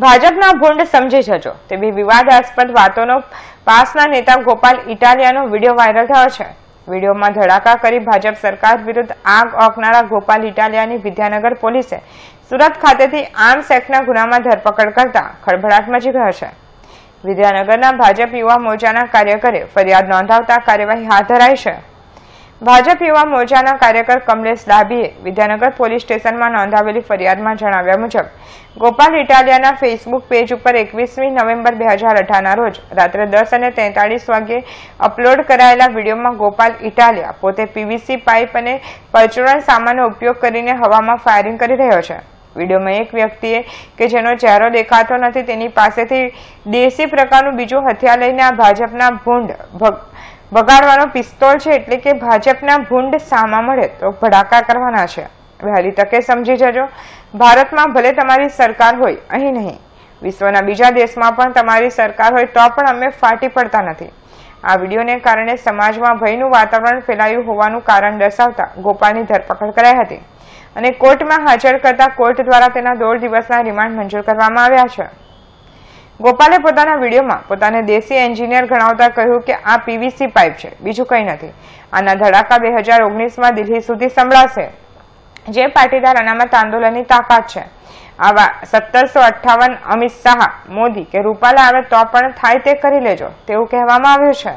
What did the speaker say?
ભાજપના ભૂંડ સમજી જજો તેવી વિવાદાસ્પદ વાતોનો પાસના નેતા ગોપાલ ઇટાલિયાનો વિડીયો વાયરલ થયો છે વિડીયોમાં ધડાકા કરી ભાજપ સરકાર વિરુદ્ધ આગ ઓકનારા ગોપાલ ઇટાલિયાની વિદ્યાનગર પોલીસે સુરત ખાતેથી આર્મ્સ એક્ટના ગુનામાં ધરપકડ કરતા ખળભળાટ મચી ગયો છે વિદ્યાનગરના ભાજપ યુવા મોરચાના કાર્યકરે ફરિયાદ નોંધાવતા કાર્યવાહી હાથ ધરાઈ છે ભાજપ યુવા મોરચાના કાર્યકર કમલેશ ડાભીએ વિદ્યાનગર પોલીસ સ્ટેશનમાં નોંધાવેલી ફરિયાદમાં જણાવ્યા મુજબ ગોપાલ ઇટાલિયાના ફેસબુક પેજ ઉપર એકવીસમી નવેમ્બર બે હજાર અઢારના રોજ રાત્રે દસ અને તેતાળીસ વાગે અપલોડ કરાયેલા વિડીયોમાં ગોપાલ ઇટાલિયા પોતે પીવીસી પાઇપ અને પરચુરણ સામાનનો ઉપયોગ કરીને હવામાં ફાયરિંગ કરી રહ્યો છે વિડીયોમાં એક વ્યક્તિએ કે જેનો ચહેરો દેખાતો નથી તેની પાસેથી દેશી પ્રકારનું બીજું હથિયાર લઈને આ ભાજપના ભૂંડ બગાડવાનો પિસ્તોલ છે એટલે કે ભાજપના ભૂંડ સામા મળે તો ભડાકા કરવાના છે વહેલી તકે સમજી જજો ભારતમાં ભલે તમારી સરકાર હોય અહીં નહીં વિશ્વના બીજા દેશમાં પણ તમારી સરકાર હોય તો પણ અમે ફાટી પડતા નથી આ વિડીયોને કારણે સમાજમાં ભયનું વાતાવરણ ફેલાયું હોવાનું કારણ દર્શાવતા ગોપાલની ધરપકડ કરાઈ હતી અને કોર્ટમાં હાજર કરતા કોર્ટ દ્વારા તેના દોઢ દિવસના રિમાન્ડ મંજૂર કરવામાં આવ્યા છે ગોપાલે પોતાના વિડીયોમાં પોતાને દેશી એન્જિનિયર ગણાવતા કહ્યું કે આ પીવીસી પાઇપ છે બીજું કંઈ નથી આના ધડાકા બે હજાર ઓગણીસમાં દિલ્હી સુધી સંભળાશે જે પાટીદાર અનામત આંદોલનની તાકાત છે આવા સત્તરસો અઠ્ઠાવન અમિત શાહ મોદી કે રૂપાલા આવે તો પણ થાય તે કરી લેજો તેવું કહેવામાં આવ્યું છે